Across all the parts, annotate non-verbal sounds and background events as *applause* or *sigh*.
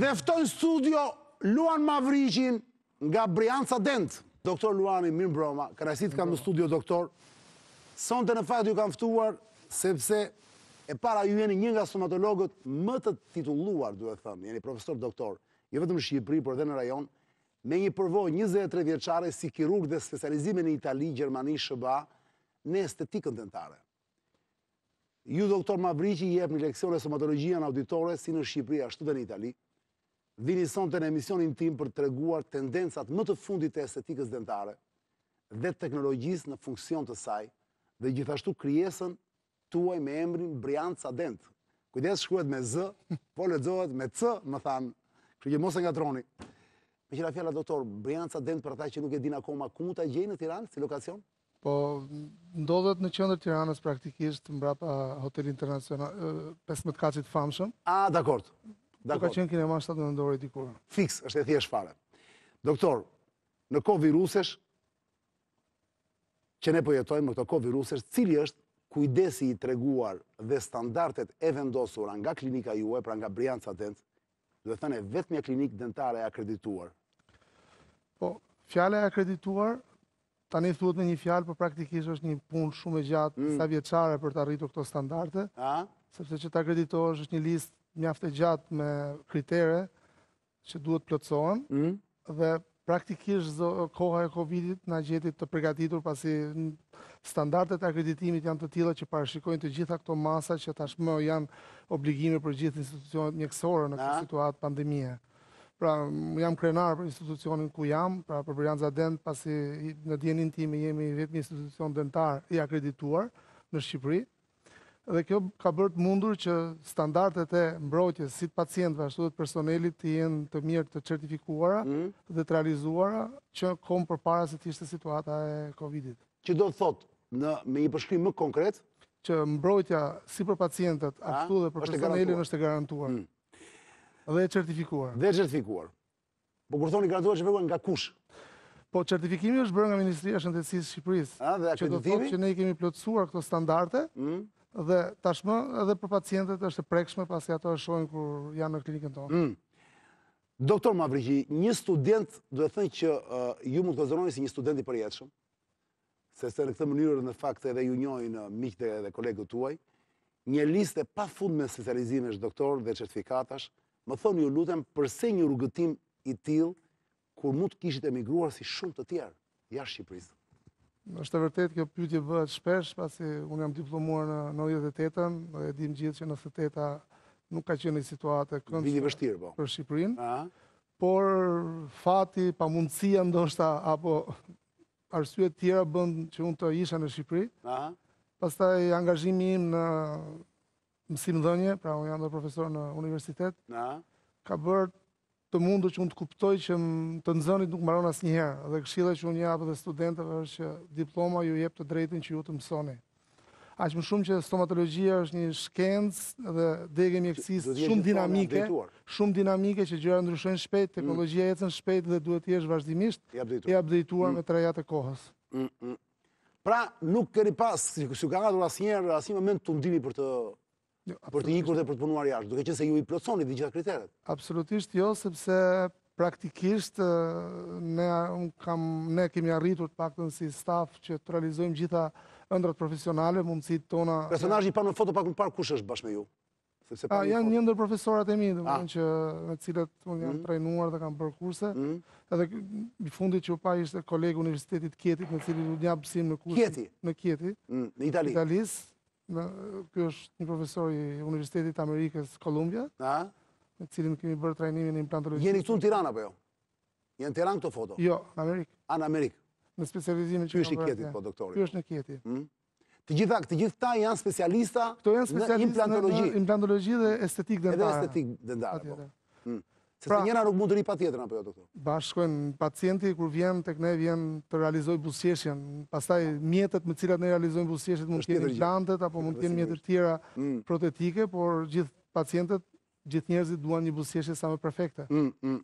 dhe eftojnë studio Luan Mavriqin nga Brianca Dent. Doktor Luani, mirë broma, kërësit kam në studio, doktor. Sonë të në fakt ju kam fëtuar, sepse e para ju jeni një nga stomatologët më të titulluar, duhet thëmë, jeni profesor doktor, jo vetëm Shqipëri, për dhe në rajon, me një përvoj 23 vjeqare si kirurg dhe specializime në Itali, Gjermani, Shëba, në estetikën dentare. Ju, doktor Mavrigji, jep një leksion e somatologjia në auditore, si në Shqipëri, ashtu dhe në Italië, vini të në emisionin tim për të reguar tendencat më të fundit e estetikës dentare dhe teknologjisë në funksion të saj dhe gjithashtu kryesën tuaj me emrin Brianca Dent. Kujdes shkruhet me Z, po lexohet me C, më than. Kështu që mos e ngatroni. Me qira fjala doktor Brianca Dent për ata që nuk e din akoma ku mu ta gjejnë në Tiranë, si lokacion? Po ndodhet në qendër të Tiranës praktikisht mbrapa Hotel Internacional 15 eh, kaçit famshëm. Ah, dakord ka qenë kinema 7 në orë i dikur. Fiks, është e thjesht fare. Doktor, në ko virusesh, që ne pojetojmë në këto ko virusesh, cili është kujdesi i treguar dhe standartet e vendosur nga klinika juaj, pra nga Brianca Dent, dhe thënë e vetë një klinik dentare e akredituar? Po, fjale e akredituar, ta një thuet me një fjale, për po praktikisht është një punë shumë e gjatë, mm. sa vjeqare për të arritu këto standarte, A? sepse që të është një listë mjaftë e gjatë me kritere që duhet plëtsohen mm. dhe praktikisht koha e Covidit në gjetit të përgatitur pasi standartet e akreditimit janë të tila që parashikojnë të gjitha këto masa që tashmë janë obligime për gjithë institucionet mjekësore në këtë situatë pandemije. Pra, jam krenar për institucionin ku jam, pra për Brianza Dent, pasi në djenin time jemi vetë një institucion dentar i akredituar në Shqipëri, dhe kjo ka bërt mundur që standartet e mbrojtjes si të pacientve ashtu dhe të personelit të jenë të mirë të certifikuara mhm. dhe të realizuara që kom për para se tishtë situata e Covidit. Që do të në me i përshkrim më konkret? Që mbrojtja si për pacientet ashtu dhe për personelit është e garantuar mm. dhe e certifikuar. Dhe e certifikuar. Po kur thoni garantuar që përgojnë nga kush? Po, certifikimi është bërë nga Ministria Shëndetsisë Shqipërisë. A, dhe akreditimi? Që do thot që ne i kemi plotësuar këto standarte, mm dhe tashmë edhe për pacientet është e prekshme pasi ato e shojnë kur janë në klinikën tonë. Mm. Doktor Mavrigi, një student duhet të thënë që uh, ju mund të zëroni si një student i përjetëshëm, se se në këtë mënyrë në fakt edhe ju njojnë uh, mikte dhe kolegët tuaj, një liste pa fund me specializimesh doktor dhe certifikatash, më thënë ju lutem përse një rrugëtim i tilë kur mund të kishit emigruar si shumë të tjerë, jashtë Shqipërisë është të vërtet kjo pytje bëhet shpesh, pasi unë jam diplomuar në 98-ën, dhe e dim gjithë që në 98-a nuk ka qenë i situate këndë po. për Shqipërin, por fati, pa mundësia ndoshta, apo arsyet tjera bënd që unë të isha në Shqipëri, pastaj angazhimi im në mësim dhënje, pra unë jam dhe profesor në universitet, ka bërë të mundu që unë të kuptoj që të nëzënit nuk maron asë njëherë. Dhe këshile që unë japë dhe studentëve është që diploma ju jep të drejtin që ju të mësoni. A që më shumë që stomatologia është një shkendës dhe degë e mjekësis shumë dinamike, shumë dinamike që gjërë ndryshën shpejt, mm. teknologia e cënë shpejt dhe duhet jesh vazhdimisht e abdituar mm. me trajat e kohës. Mm, pra nuk këri pas, si ka nga dur asë njerë, moment të ndimi për të Jo, për të ikur dhe për të punuar jashtë, duke që se ju i plotësoni dhe gjitha kriteret. Absolutisht jo, sepse praktikisht ne kemi arritur të pakton si staf që të realizojmë gjitha ëndrat profesionale, mundësit tona... Personajë pa në foto pakton parë kush është bashkë me ju? A, janë një ndër profesorat e mi, dhe ah. që me cilët unë janë mm-hmm. trajnuar dhe kam për kurse, mm-hmm. edhe i fundit që u pa ishte kolegë universitetit Kjeti, me cilët u njabësim në kjeti, mm, në Italisë, Kjo është një profesor i Universitetit Amerikës Kolumbja, në cilin kemi bërë trajnimin e implantologi. Jeni këtu në Tirana, po jo? Jeni Tirana këto foto? Jo, në Amerikë. A, në Amerikë? Në specializimin që kemë bërë. Kjo po, është në kjetit, po, mm. doktorit. Kjo është në kjetit. Të gjitha, të gjithë ta janë specialista në implantologi. Këto janë specialista në implantologi dhe estetik dëndare. Edhe estetik dëndare, po. Mm. Se të se pra- njëra nuk mund të ri pa tjetër, apo jo, doktor? Bashkojnë, pacienti, kur vjen të këne, vjen të realizoj busjeshjen, pastaj mjetet me cilat ne realizojnë busjeshjet, mund të jenë implantet, apo mund të jenë mjetet tjera mm. protetike, por gjithë pacientet, gjithë njerëzit duan një busjeshje sa më perfekte. Mm, mm.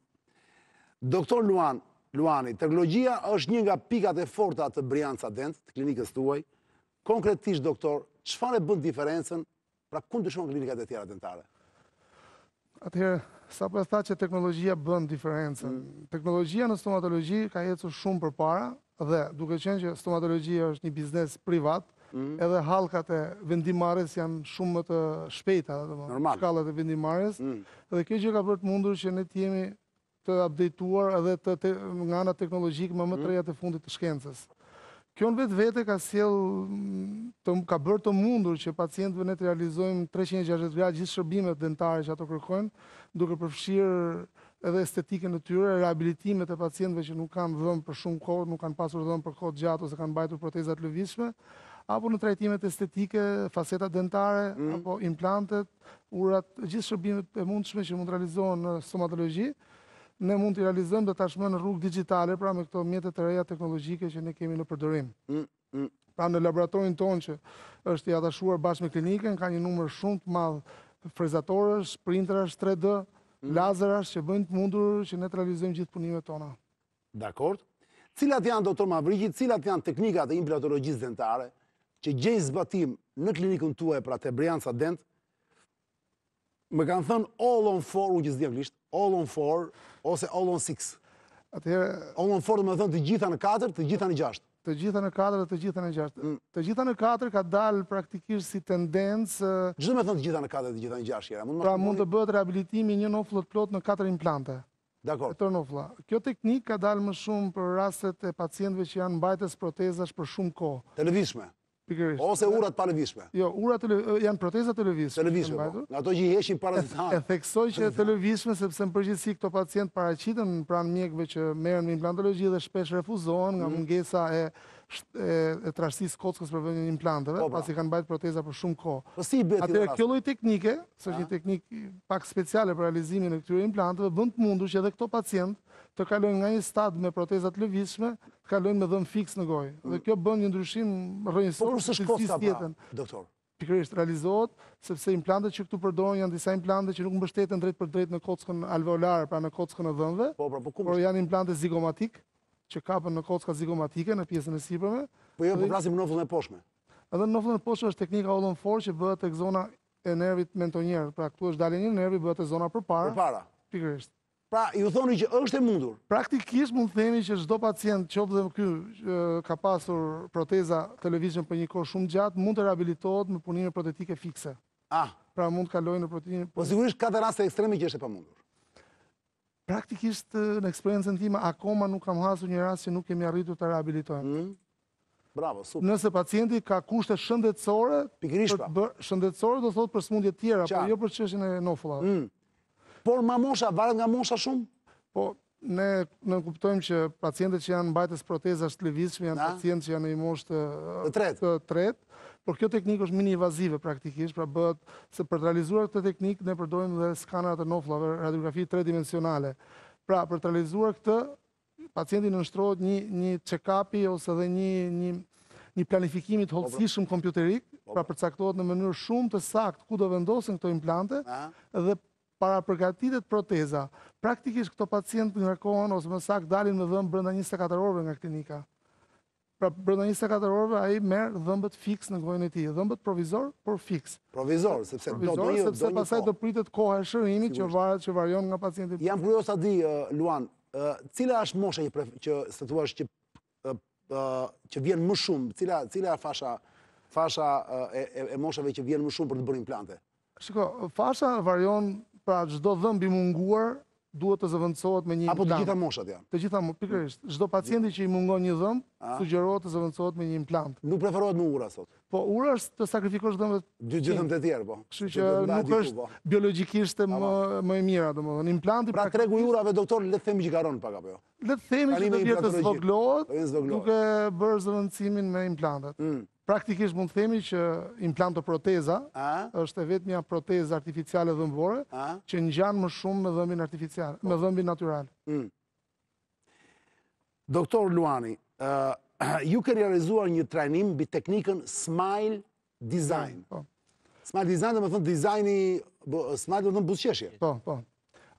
Doktor Luan, Luani, teknologjia është një nga pikat e forta të Brianca Dent, të klinikës tuaj. Konkretisht, doktor, qëfar e bënd diferencen, pra kundë të shonë klinikat e tjera dentare? Atëherë, sa për po tha që teknologjia bën diferencën. Mm. Teknologjia në stomatologji ka jetë shumë për para, dhe duke qenë që stomatologjia është një biznes privat, mm. edhe halkat e vendimares janë shumë më të shpejta, shkallat e vendimares, mm. dhe kjo që ka për të mundur që ne të jemi të updateuar edhe nga nga teknologjik më më të reja të fundit të shkencës. Kjo në vetë vete ka sjell, ka bërë të mundur që pacientëve ne të realizojmë 360 gradë gjithë shërbimet dentare që ato kërkojnë, duke përfshirë edhe estetike në tyre, rehabilitimet e pacientëve që nuk kanë vëmë për shumë kohë, nuk kanë pasur dhëmë për kohë gjatë ose kanë bajtur protezat lëvishme, apo në trajtimet estetike, faseta dentare, mm. apo implantet, urat, gjithë shërbimet e mundshme që mund të realizohen në stomatologi, ne mund të realizëm dhe tashmë në rrugë digitale, pra me këto mjetët të reja teknologjike që ne kemi në përdërim. Mm, mm. Pra në laboratorin tonë që është i atashuar bashkë me klinikën, ka një numër shumë të madhë frezatorës, printerës, 3D, mm. lazerës që bëjnë të mundur që ne të realizëm gjithë punime tona. Dakord. Cilat janë, doktor Mavriqit, cilat janë teknikat e implantologjisë dentare që gjenjë zbatim në klinikën tuaj pra të brianca dentë Më kanë thënë all on four, unë gjithë djeglisht, all on four, ose all on six. Atëherë... All on four dhe më thënë të gjitha në katër, të gjitha në gjashtë. Të gjitha në katër dhe të gjitha në gjashtë. Mm. Të gjitha në katër ka dalë praktikisht si tendencë... Gjithë më thënë të gjitha në katër dhe të gjitha në gjashtë, Pra mund të bëtë rehabilitimi një në plot në katër implante. Dakor. Kjo teknik ka dalë më shumë për rastet e pacientve që janë mbajtës protezash për shumë kohë. Televishme? Ose urat pa lëvishme. Jo, urat janë protesa të lëvishme. Të lëvishme, po. Nga to që i heshi para të thanë. E theksoj që të lëvishme, sepse në përgjithsi këto pacientë paracitën, pranë në mjekve që merën me implantologi dhe shpesh refuzohen nga mëngesa mhm. e e trashtis kockës për vendin implantëve, po, pra. pasi kanë bajtë proteza për shumë ko. Po, si e rrasë? teknike, së është një teknik pak speciale për realizimin e këtyre implantëve, bënd të mundur që edhe këto pacient të kalojnë nga një stad me protezat lëvishme, të kalojnë me dhëmë fiks në gojë. Mm. Dhe kjo bënd një ndryshim rëjnësorë. Por nësë është kosta, pra, doktor? Pikërisht realizohet, sepse implantet që këtu përdojnë janë disa implantet që nuk mbështeten drejt për drejt në kockën alveolar, pra në kockën e dhëmve, po, pra, por janë implantet zigomatik, që kapën në kocka zigomatike në pjesën e sipërme. Po jo, po plasim në nofëllën e poshme. Edhe në nofëllën e poshme është teknika ollon forë që bëhet e zona e nervit mentonjerë. Pra këtu është dalë një nervit, bëhet e zona për para. Për para. Pikërisht. Pra, ju thoni që është e mundur? Praktikisht mund të themi që çdo pacient që opë dhe më kërë ka pasur proteza televizion për një kohë shumë gjatë, mund të rehabilitohet me punime protetike fikse. Ah. Pra mund të kalojnë në protetike... Po sigurisht ka të raste ekstremi që është e pa mundur? praktikisht në eksperiencen tima, akoma nuk kam hasu një rasë që nuk kemi arritur të rehabilitojnë. Mm. Bravo, super. Nëse pacienti ka kushte shëndetësore... Pikrish pra. Shëndetësore do thotë për smundje tjera, po jo për qëshin e nofullat. Mm. Por ma mosha, varet nga mosha shumë? Po, ne në kuptojmë që pacientet që janë bajtës proteza të levishme, janë pacientet që janë i moshtë të tretë, por kjo teknik është mini evazive praktikisht, pra bëhet se për të realizuar këtë teknik ne përdorim dhe skanerat e noflave, radiografi tridimensionale. Pra për të realizuar këtë, pacienti nënshtrohet një një check-up i ose edhe një një një planifikimi të po, holtësishëm kompjuterik, po, pra përcaktohet në mënyrë shumë të saktë ku do vendosen këto implante dhe para përgatitet proteza. Praktikisht këto pacientë ngarkohen ose më saktë dalin me dhëm brenda 24 orëve nga klinika. Pra brënda 24 orëve, a i merë dhëmbët fix në gojnë e ti. Dhëmbët provizor, por fix. Provizor, sepse do një kohë. Provizor, sepse pasaj do pritet kohë e shërimi që varët që varjon nga pacientit. Jam kurios di, Luan, cila është moshe që se të vash që vjen më shumë, cila fasha e mosheve që vjen më shumë për të bërë implante? Shiko, fasha varjon pra gjdo dhëmbi munguar duhet të zëvëndësohet me një implant. Apo të gjitha moshat janë? Të gjitha moshat, pikërisht. Zdo pacienti që i mungon një dhëmb, sugjerohet të zëvëndësohet me një implant. Nuk preferohet me ura, sot? Po, ura është të sakrifikosh dhëmbët. Dë gjithëm të tjerë, po. Kështu që nuk është po. biologikisht më e mira, dhe më dhe në implanti. Pra tregu jurave, doktor, letë themi që karonë paka, për jo? Letë themi që të vjetë të zvoglohet, duke bërë zëvëndësimin me Praktikisht mund të themi që implanto proteza është e vetë një proteza artificiale dhëmbore që në gjanë më shumë me dhëmbin artificiale, me po. dhëmbin naturale. Mm. Doktor Luani, *clears throat* ju kërë realizuar një trajnim bi teknikën smile design. Po. Smile design dhe më thënë dizajni, smile dhe më thënë busqeshje. Po, po.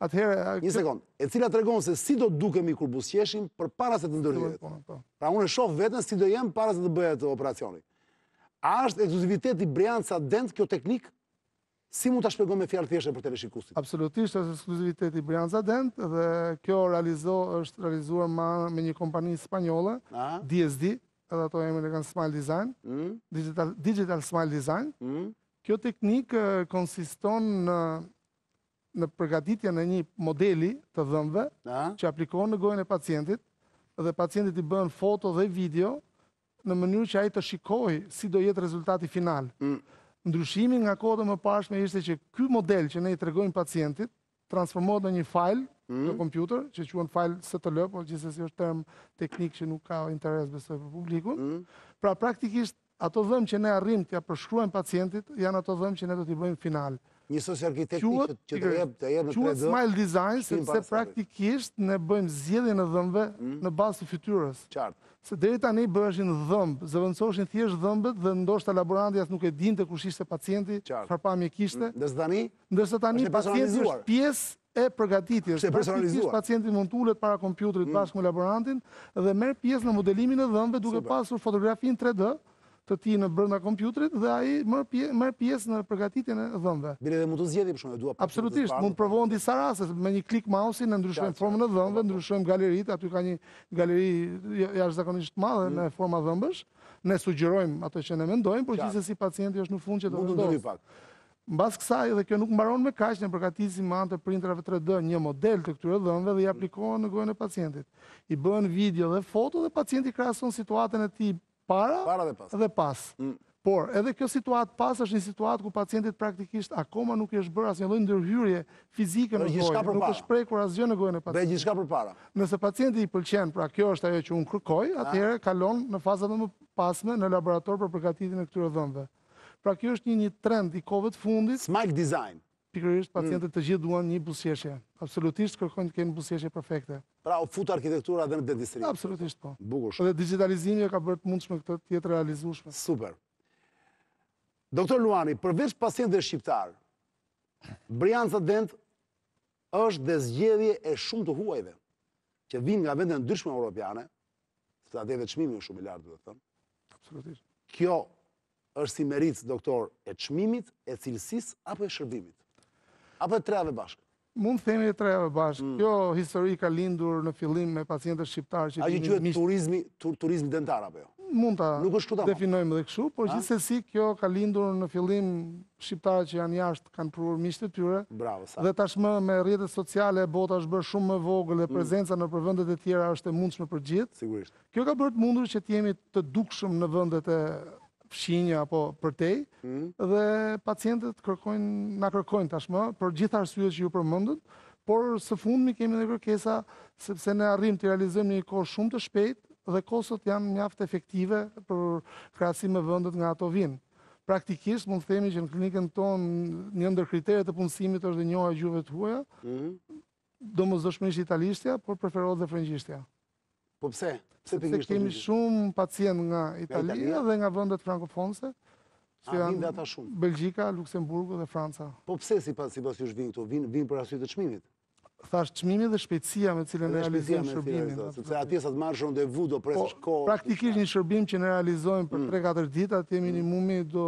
Një sekundë, e cila të regonë se si do dukemi kur busqeshim për para se të po, ndërhyrët. Pra unë e shofë vetën si do jemë para se të bëhet operacionit. A është ekskluziviteti Brianca Dent kjo teknik? Si mund të shpegon me fjallë thjeshe për televishikusit? Absolutisht është ekskluziviteti Brianca Dent dhe kjo është realizuar me një kompani spanyole, DSD, edhe ato e me le kanë Smile Design, mm. Digital Smile Design. Mm. Kjo teknik konsiston në përgatitja në një modeli të dhëmve që aplikohen në gojën e pacientit dhe pacientit i bën foto dhe video në mënyrë që ai të shikoj si do jetë rezultati final. Mm. Ndryshimi nga kohët e më pashme ishte që ky model që ne i tregojmë pacientit transformohet në një fail mm. në kompjuter, që të fail STL, por gjithsesi është term teknik që nuk ka interes besoj për publikun. Mm. Pra praktikisht ato dhëmë që ne arrim ja përshkruajmë pacientit janë ato dhëmë që ne do t'i bëjmë final njësës arkitektit që të jep në 3D. Quat smile design, sepse praktikisht ne bëjmë zjedhje mm. në dhëmbë në basë të fytyrës. Qartë. Se dhejë tani bëheshin dhëmbë, zëvëndsoshin thjesht dhëmbët dhe ndoshta laborandjas nuk e din të kush ishte pacienti, farpami mm. e kishte. Ndësë tani pacienti është piesë e përgatitjes. Se personalizuar. Pacienti mund tullet para kompjuterit mm. bashkë me laborantin dhe merë piesë në modelimin e dhëmbët duke pasur fotografin 3D të ti në brënda kompjutrit dhe aji mërë pjesë në përgatitin e dhëmve. Bire dhe mund të zjedhi për shumë e dua Absolutisht, mund të provohen disa rase, me një klik mausi në ndryshojmë formën e dhëmve, ndryshojmë galerit, aty ka një galeri jashtë zakonisht madhe në mm. forma dhëmbësh, ne sugjerojmë ato që ne mendojmë, por gjithë si pacienti është në fund që të vendosë. Në basë kësaj edhe kjo nuk mbaron me kash në përkatisim ma në printrave 3D një model të këtyre dhëmve dhe i aplikohen në gojën e pacientit. I bën video dhe foto dhe pacienti krason situatën e ti para dhe pas. Mm. Por, edhe kjo situatë pas është një situatë ku pacientit praktikisht akoma nuk është bërë asë një lojnë ndërhyrje fizike në gojë, nuk është prej kur asë gjënë në gojën e pacientit. Dhe gjithka për para. Nëse pacientit i pëlqenë, pra kjo është ajo që unë kërkoj, atëhere kalon në fazat më pasme në laborator për përgatitin e këtyre dhëndve. Pra kjo është një një trend i kovët fundit. Smike design pikërërisht mm. pacientët të gjithë duan një busjeshe. Absolutisht kërkojnë të kejnë busjeshe perfekte. Pra u futë arkitektura dhe në dentistri? Absolutisht po. Bukur shumë. Dhe digitalizimi e ka bërt mundshme këtë tjetë realizushme. Super. Doktor Luani, përveç pacientët e shqiptarë, Brianza dhe dentë është dhe zgjedhje e shumë të huajve, që vinë nga vendën ndryshme europiane, të da dhe qmimi në shumë i lartë, dhe Kjo është si doktor, e qmimit, e cilësis, apo e shërbimit? apo të reave bashkë? Mundë themi të reave bashkë. Kjo histori ka lindur në fillim me pacientës shqiptarë që... A që gjithë turizmi, turizmi dentar apo jo? Mundë ta definojmë dhe këshu, por gjithë se si kjo ka lindur në fillim shqiptarë që janë jashtë kanë prurë mishtë të tyre. Bravo, sa. Dhe tashmë me rjetët sociale, bota është bërë shumë më vogël dhe hmm. prezenca në përvëndet e tjera është e mundshme për gjithë. Sigurisht. Kjo ka bërë të mundur që t'jemi të dukshëm në vëndet e shinjë apo përtej, mm. dhe pacientët në kërkojnë tashmë për gjithë arsujet që ju përmëndët, por së fund mi kemi në kërkesa sepse në arrim të realizëm një kohë shumë të shpejt dhe kosët janë mjaftë efektive për krasim e vëndët nga ato vinë. Praktikisht, mund të themi që në klinikën tonë një ndër kriterit e punësimit është dhe njohë e gjuve të huaja, mm. do më zëshmërisht italishtja, por preferohet dhe frëngjishtja. Po pse? Pse pikërisht? Se kemi shumë pacient nga Italia dhe nga vendet frankofonse. që ah, janë Belgjika, Luksemburgu dhe Franca. Po pse sipas sipas jush vinë këtu? Vinë vinë për arsye të çmimit. Thash çmimi dhe shpejtësia me cilën e realizojmë shërbimin. Sepse atjesat sa të marrësh vudo vu do po, kohë. Praktikisht një shërbim që ne realizojmë për 3-4 mm. ditë, një mm. minimumi do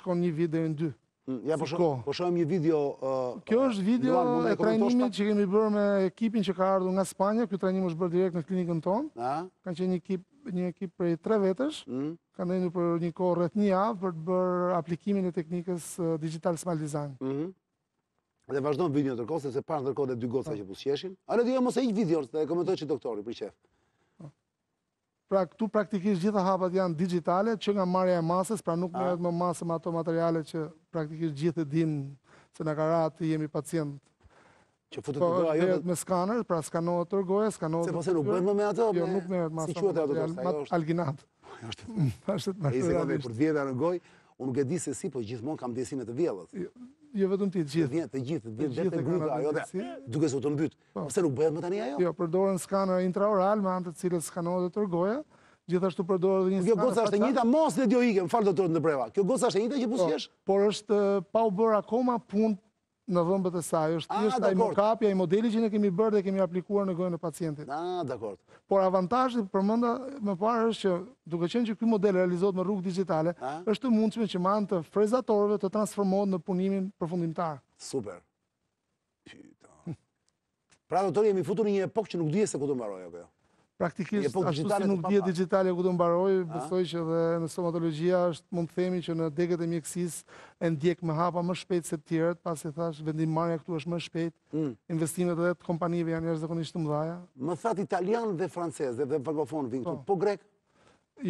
shkon një vit deri në 2. Mm, ja, po, po shohim një video... Uh, kjo është video e trajnimit që kemi bërë me ekipin që ka ardhur nga Spanja, kjo trajnim është bërë direkt në klinikën tonë, kanë qenë një ekip për i tre vetësh, mm. kanë nëjnë për një kohë rrët një avë për të bërë aplikimin e teknikës uh, Digital Smile Design. Mhm. Dhe vazhdojnë video në se sepse pashë në dhe dy gotësa po. që pusë qeshin. A në dhja jo mos e iqë video, të komentoj që doktori, për qefë. Pra këtu praktikisht gjitha hapat janë digitale, që nga marja e masës, pra nuk mërët më masë më ato materiale që praktikisht gjithë e dinë se në karatë jemi pacient. Që fëtë të të ajo po, dhe... Me skanër, pra skanohet të rgore, skanohet të të të të të të të nuk të të të të të të të të të të të të të të të të të të të Ajo është... Ajo *laughs* është... Ajo *laughs* është unë nuk e di se si, po gjithmonë kam ndjesinë të vjellës. Jo, jo vetëm ti, të gjithë. Vjen të gjithë, vjen vetë gruka ajo dhe duke sot të mbytë. Po. Pse nuk bëhet më tani ajo? Jo, përdoren skaner intraoral me anë të cilës skanohet dhe tërgoja. Gjithashtu përdojën një skaner. Kjo goca është e njëjta mos dhe dioike, më fal doktor në breva. Kjo goca është e njëjta që po, pushesh? Por është eh, pa u bërë akoma punë në dhëmbët e saj, është është ai mokapja, ai modeli që ne kemi bërë dhe kemi aplikuar në gojën e pacientit. Ah, dakord. Por avantazhi përmenda më parë është që duke qenë që ky model realizohet me rrugë digjitale, është e mundshme që manë të frezatorëve të transformohet në punimin përfundimtar. Super. Pra do jemi futur në një epokë që nuk dihet se ku do mbarojë apo jo praktikisht po, ashtu si nuk dje digitalja ku të mbaroj, bësoj që dhe në somatologia është mund të themi që në deket e mjekësis e ndjek më hapa më shpejt se tjerët, pas e thash, vendim marja këtu është më shpejt, mm. investimet dhe të kompanive janë jashtë zakonisht të mdhaja. Më thatë italian dhe francez dhe dhe vërgofon vinë këtu, po. po grek?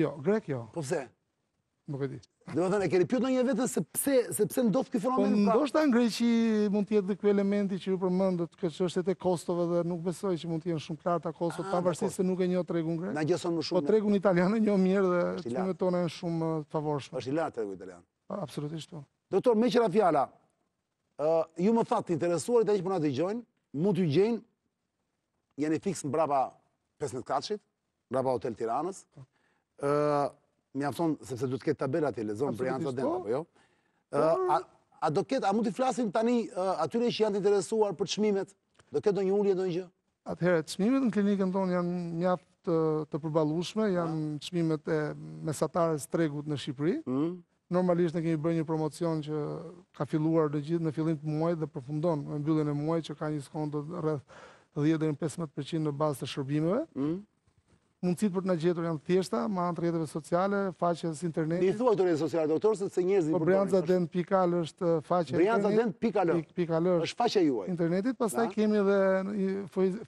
Jo, grek jo. Po se? Nuk e di. Dhe më thënë, e keni pjotë në një vetën se pse, se pse ndodhë këtë fenomen? Po, pra- ndoshtë në greqi mund tjetë dhe këtë elementi që ju përmëndët, këtë që është e të Kostove dhe nuk besoj që mund tjenë shumë të ta Kostove, ah, po, pa varsi po. se nuk e një tregun grek. Në gjësën më shumë. Po, tregun italianë një mirë dhe të qime tonë e në shumë eh, të favorshme. është i lartë tregun italianë. Absolutisht to. Po. Doktor, fjala, eh, ju më interesuarit mund 15 Tiranës. Eh, Mi afton se du të ketë tabela të lezonë për janë të dena, po. po jo? A do ketë, a mund të flasim tani atyre që janë të interesuar për të shmimet? Do ketë do një ulje, do një gjë? Atëherë, të shmimet në klinikën tonë janë njatë të përbalushme, janë të shmimet e mesatare së tregut në Shqipëri. Mm. Normalisht në kemi bërë një promocion që ka filluar dhe gjithë në fillim të muaj dhe përfundon në mbyllin e muaj që ka një skondë rrëth 10-15% në bazë të shërbimeve, mm mundësit për të në gjetur janë thjeshta, ma në të rjetëve sociale, faqës internet. Në i thua këtë rjetë sociale, doktor, se të se njëzit po, për brianza den pikallë është uh, faqë internet. Brianza den pikallë është faqë juaj. juaj. Internetit, pasaj kemi dhe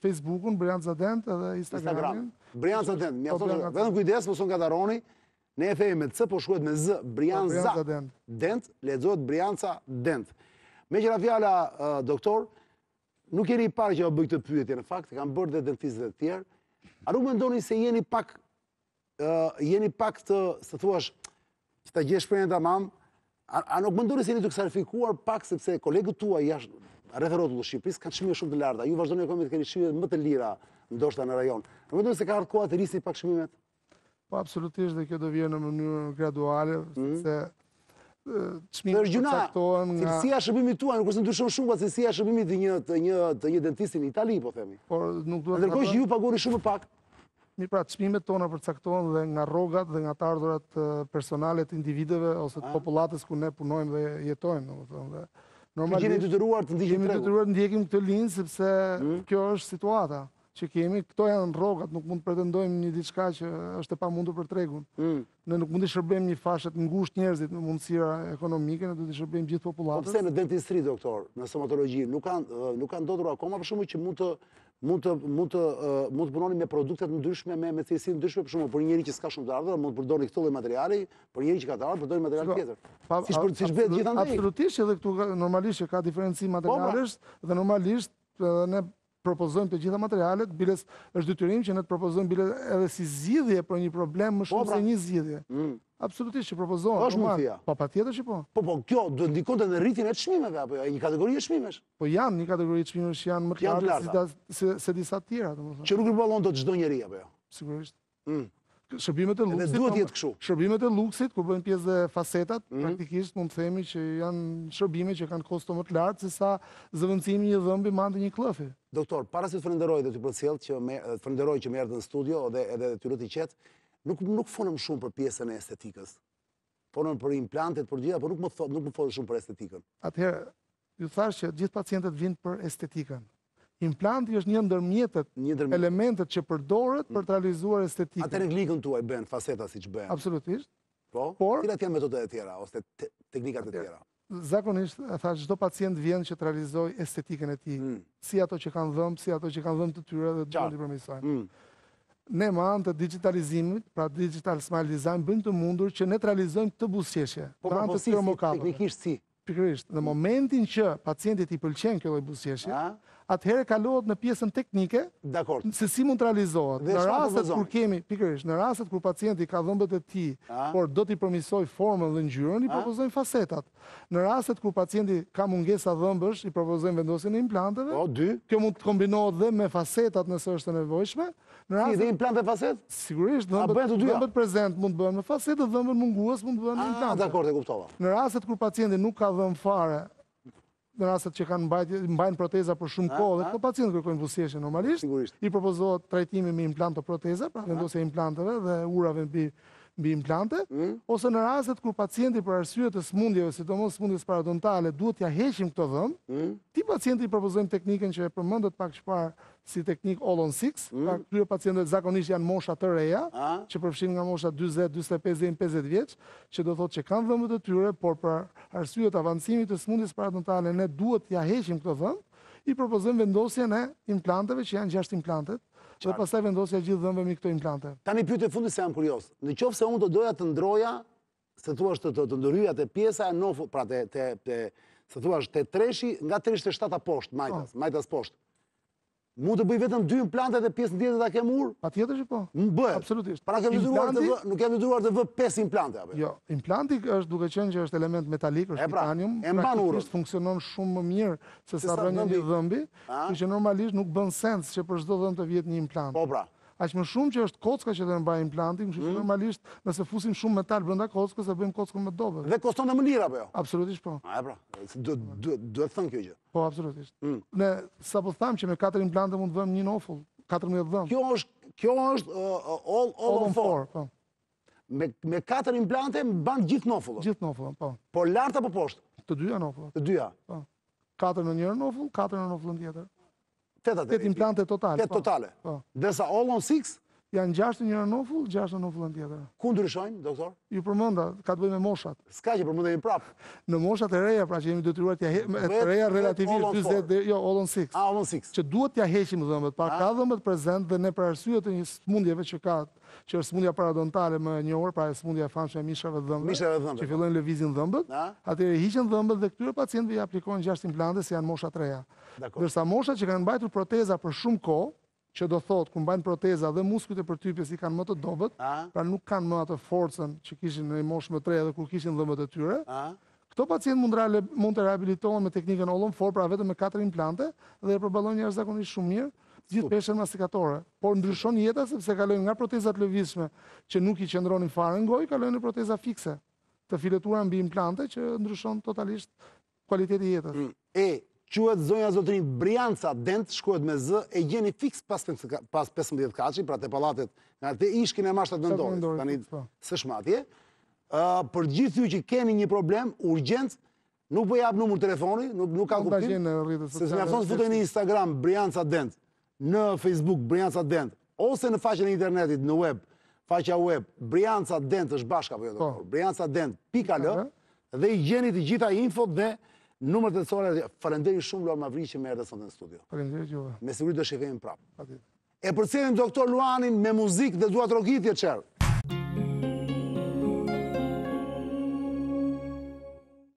Facebookun, brianza den dhe Instagramin. Brianza të mi aftonë, vetëm kujdes, mësën ka daroni, ne e fejme të së po shkuet me zë, po, brianza Dent, ledzohet brianza den. Me uh, doktor, nuk jeni i parë që o bëjtë pyetje, në fakt, kam bërë dhe dentistët tjerë, A nuk me ndoni se jeni pak, jeni pak të, se thuash, që ta gjesh për një të mamë, a nuk me ndoni se jeni të kësarifikuar pak, sepse kolegët tua jashtë, referotu të Shqipëris, kanë shmime shumë të larta, ju vazhdojnë e të keni shmime më të lira, ndoshta në rajon. Nuk me ndoni se ka artë koha të rrisin pak shmimet? Po, absolutisht, dhe kjo do vjerë në mënyrë graduale, mhm. se Në gjuna, cilësia shëpimi tua, nuk është në shumë, pa cilësia shëpimi të një dentisti në Itali, po themi. Ndërkohë që ju pagori shumë pak. Mirë pra, qëmimet tona përcaktohen dhe nga rogat dhe nga tardurat personalet individeve ose të ah. populatës ku ne punojmë dhe jetojmë. Normalisht, jemi të të ruar të ndihim të ndihim të ndihim të ndihim të linë, sepse hmm? kjo është situata që kemi, këto janë rrogat, nuk mund të pretendojmë një diçka që është e pa mundur për tregun. Mm. Ne nuk mund të shërbem një fashet ngusht njerëzit në mundësira ekonomike, ne du të shërbem gjithë populatës. Po në dentistri, doktor, në somatologi, nuk kanë, nuk kanë dodur akoma për shumë që mund të mund të mund të mund të punoni me produktet ndryshme me me cilësi ndryshme për shkakun për njëri që s'ka shumë të ardhur mund të përdorni këto lloj materiali për njëri që ka të ardhur përdorni material tjetër siç për siç bëhet gjithandaj absolutisht edhe këtu normalisht që ka diferencim po, materialesh dhe normalisht ne propozojmë të gjitha materialet, biles është dytyrim që ne të propozojmë biles edhe si zidhje për një problem më shumë po, pra. se një zidhje. Mm. Absolutisht që propozojmë. Po është më fja? Po pa tjetër që po. Po po, kjo dhe ndikon të në rritin e të shmimeve, apo jo, një kategori e shmimesh? Po janë një kategori e shmimesh, janë më të lartë se disa tjera. Që rrugë balon të gjdo njeri, apo jo? Sigurisht. Mm. Po, shërbimet e luksit. Dhe duhet jetë këshu. Shërbimet e luksit, ku bëjmë pjesë dhe facetat, mhm. praktikisht mund të themi që janë shërbime që kanë kosto më të lartë, si sa zëvëndësimi një dhëmbi mandë një klëfi. Doktor, para se të fërënderoj dhe të përësjel, të fërënderoj që me erdhe në studio dhe edhe të rëti qetë, nuk më fonëm shumë për pjesën e estetikës. Fonëm për implantet, për gjitha, për po nuk më fonëm shumë për estetikën. Atëherë, ju thashë që gjithë pacientet vinë për estetikën. Implanti është një ndër mjetet, elementet që përdoret për të realizuar estetikën. Atë reglikën të uaj bënë, faceta si që bënë? Absolutisht. Po? Tira t'ja janë metodet e tjera, ose teknikat e tjera? Zakonisht, tha, gjithdo pacient vjenë që të realizoj estetikën e ti, hmm. si ato që kanë dhëmë, si ato që kanë dhëmë të tyre dhe të gjithë të përmisojnë. Hmm. Ne ma anë të digitalizimit, pra digital smile design, bëjmë të mundur që ne të realizojmë po, po, po, të busqeshje. Po, po, si, teknikisht si? Pikrisht, në momentin që pacientit i pëlqenë këlloj busqeshje, atëherë kalohet në pjesën teknike, se si mund të realizohet. Në rastet kur kemi, pikërish, në rastet kur pacienti ka dhëmbët e ti, por do t'i përmisoj formën dhe njërën, i propozojnë fasetat. Në rastet kur pacienti ka mungesa dhëmbësh, i propozojnë vendosin e implanteve. O, dy. Kjo mund të kombinohet dhe me fasetat nëse është të nevojshme. Si dhe implant dhe faset? Sigurisht, dhëmbët prezent mund të bëhen me faset, dhëmbët munguës mund të bëhen me implant. Në raset kër pacienti nuk ka dhëmbë fare, në rastet që kanë mbajnë proteza për shumë kohë dhe këto pacientë kërkojnë vësjeqe normalisht, i propozohet trajtimi me implant të proteza, pra vendosje implanteve dhe urave mbi implante, mm. ose në rastet kër pacienti për arsye të smundjeve, si të mos smundjes paradontale, duhet t'ja heqim këto dhëmë, mm. ti pacienti i propozohem teknikën që e përmëndët pak shparë si teknik all on six, ka mm. pra kryo pacientet zakonisht janë mosha të reja, që përfshin nga mosha 20, 25, 50 vjeq, që do thot që kanë dhëmbët të tyre, por për arsujet avancimit të smundis parodontale, ne duhet të jaheshim këtë dhëmë, i propozëm vendosje në implanteve, që janë 6 implantet, dhe pasaj vendosje gjithë dhëmëve i këto implante. Ta një pyte fundi se janë kurios, në qofë se unë të doja të ndroja, se tu ashtë të ndryja të pjesa e pra të të të të të treshi nga 37 të të të të Mu të bëj vetëm 2 implante dhe 5 ndjetët dhe kem urë? Pa tjetër që po. Më bëjë. Absolutisht. Pra kem vizuruar të vë, nuk të vë 5 implante, Jo, implanti është duke qenë që është element metalik, është pra, titanium. E pra, praktikisht funksionon shumë më mirë se sa rënjë një dhëmbi, që normalisht nuk bën sens që për shdo dhëmë të vjetë një implant. Po pra aq më shumë që është kocka që do të mbajë implantin, kështu që mm. normalisht nëse fusim shumë metal brenda kockës, e bëjmë kockën më dobë. Dhe koston më lirë apo jo? Absolutisht po. A pra, do do do të thon kjo gjë. Po absolutisht. Mm. Ne sapo tham që me katër implante mund të vëmë një nofull, 14 dhëm. Kjo është kjo është all all, on four. Po. Me me katër implante mban gjithë nofullën. Gjithë nofullën, po. Po lart apo poshtë? Të dyja nofullat. Të dyja. Po. Katër në një nofull, katër në nofullën tjetër. Tëtët implante totale. Tëtët po. totale. Po. Dhe sa all on janë gjashtë njëra në ofull, gjashtë në ofullën tjetër. Ku ndryshojnë, doktor? Ju përmënda, ka të bëjmë e moshat. Ska që përmënda e një prapë? Në moshat e reja, pra që jemi dëtyruar të jahe... E reja relativisht, 20, jo, all on six. A, ah, all on 6. Që duhet të jaheqim dhëmbët, pa ka dhëmbët prezent dhe ne për arsye të një smundjeve që ka, që është smundja paradontale më një orë, pra e smundja e mishave e mishave që fillojnë lëvizin dhëmbët, hiqen dhëmbët dhe këtyre i 6 janë moshat reja. moshat që kanë proteza për shumë kohë, që do thotë, ku mbajnë proteza dhe muskut e përtypjes i kanë më të dobet, pra nuk kanë më atë forcen që kishin në mosh më tre edhe kur kishin dhe më të tyre, këto pacient mund të rehabilitohen me teknikën ollon for, pra vetëm me 4 implante, dhe e përbalojnë njërë zakonisht shumë mirë, gjithë peshen masikatore. Por ndryshon jetë, sepse kalojnë nga protezat lëvishme, që nuk i qëndronin farën në gojë, kalojnë në proteza fikse, të filetura mbi implante, që ndryshon totalisht kualiteti jetës. Mm. E, quet quhet zonja zotrin Brianca Dent shkohet me z e gjeni fix pas pas 15 kaçi pra te pallatet te ishkin e mashtat ndonjë tani po. së shmatje ë për gjithë ju që keni një problem urgjent, nuk po jap numër telefoni nuk ka kuptim s'mjafton të futeni në Instagram Brianca Dent në Facebook Brianca Dent ose në faqen e internetit në web faqja web Brianca Dent është bashkë apo jo po. doktor Brianca Dent.al dhe i gjeni të gjitha info dhe Numër të tësore, falenderi shumë Luan Mavri që me erdhe sëndë në studio. Falenderi që uve. Me sigurit do shifejmë prapë. E përcenim doktor Luanin me muzikë dhe duat rogitje qërë.